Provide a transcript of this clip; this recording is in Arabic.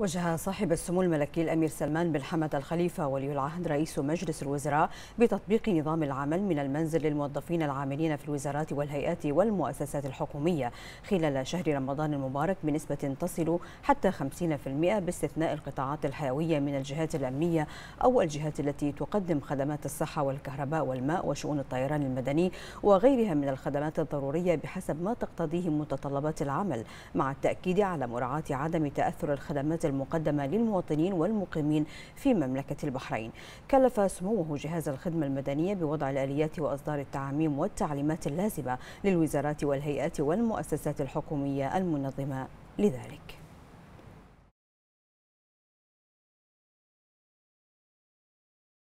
وجه صاحب السمو الملكي الأمير سلمان بن حمد الخليفة ولي العهد رئيس مجلس الوزراء بتطبيق نظام العمل من المنزل للموظفين العاملين في الوزارات والهيئات والمؤسسات الحكومية خلال شهر رمضان المبارك بنسبة تصل حتى 50% باستثناء القطاعات الحيوية من الجهات الأمنية أو الجهات التي تقدم خدمات الصحة والكهرباء والماء وشؤون الطيران المدني وغيرها من الخدمات الضرورية بحسب ما تقتضيه متطلبات العمل مع التأكيد على مراعاة عدم تأثر الخدمات المقدمة للمواطنين والمقيمين في مملكة البحرين كلف سموه جهاز الخدمة المدنية بوضع الآليات وإصدار التعاميم والتعليمات اللازمة للوزارات والهيئات والمؤسسات الحكومية المنظمة لذلك